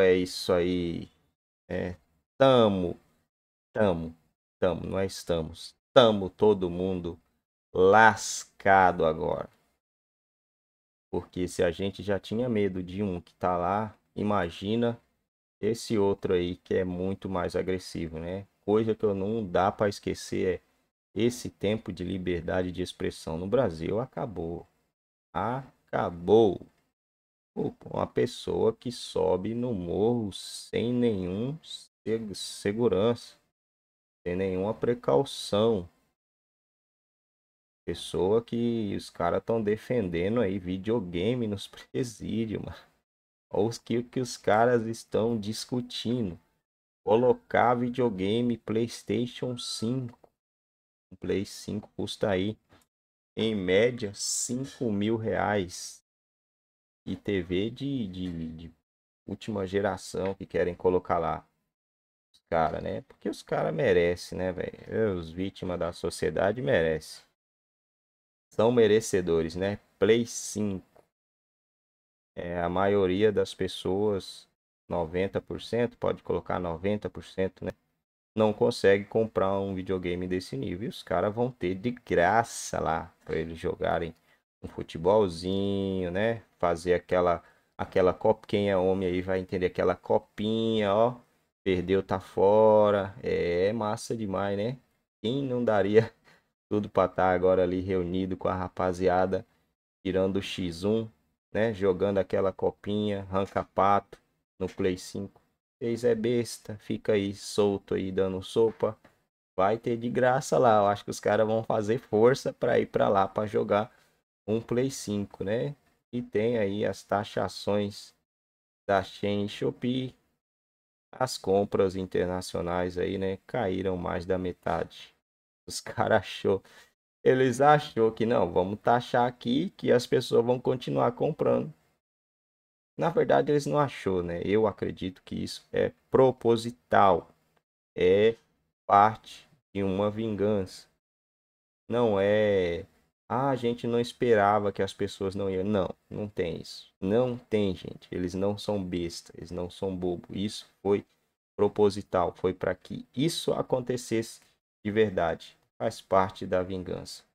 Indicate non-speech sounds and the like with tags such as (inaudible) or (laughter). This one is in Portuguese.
é isso aí. É, tamo, tamo, tamo, não é estamos. Tamo todo mundo lascado agora. Porque se a gente já tinha medo de um que tá lá, imagina esse outro aí que é muito mais agressivo, né? Coisa que eu não dá para esquecer é esse tempo de liberdade de expressão no Brasil acabou. Acabou uma pessoa que sobe no morro sem nenhum segurança, sem nenhuma precaução. Pessoa que os caras estão defendendo aí videogame nos (laughs) presídios, mano. Olha o que, que os caras estão discutindo. Colocar videogame PlayStation 5. Play 5 custa aí, em média, 5 mil reais e TV de, de, de última geração que querem colocar lá. Os caras, né? Porque os caras merecem, né, velho? É, os vítimas da sociedade merecem. São merecedores, né? Play 5. É, a maioria das pessoas, 90%, pode colocar 90%, né? Não consegue comprar um videogame desse nível. E os caras vão ter de graça lá para eles jogarem um futebolzinho, né? Fazer aquela aquela copinha quem é homem aí vai entender aquela copinha, ó. Perdeu, tá fora. É, é massa demais, né? Quem não daria (laughs) tudo para estar tá agora ali reunido com a rapaziada, tirando o X1, né? Jogando aquela copinha, arranca pato no Play 5. Fez é besta, fica aí solto aí dando sopa. Vai ter de graça lá. Eu acho que os caras vão fazer força para ir para lá para jogar um Play 5, né? E tem aí as taxações da Chain Shopee. As compras internacionais aí, né? Caíram mais da metade. Os (laughs) caras achou. Eles achou que não, vamos taxar aqui que as pessoas vão continuar comprando. Na verdade, eles não achou, né? Eu acredito que isso é proposital. É parte de uma vingança. Não é ah, a gente não esperava que as pessoas não iam. Não, não tem isso. Não tem, gente. Eles não são besta, eles não são bobo. Isso foi proposital, foi para que isso acontecesse de verdade. Faz parte da vingança.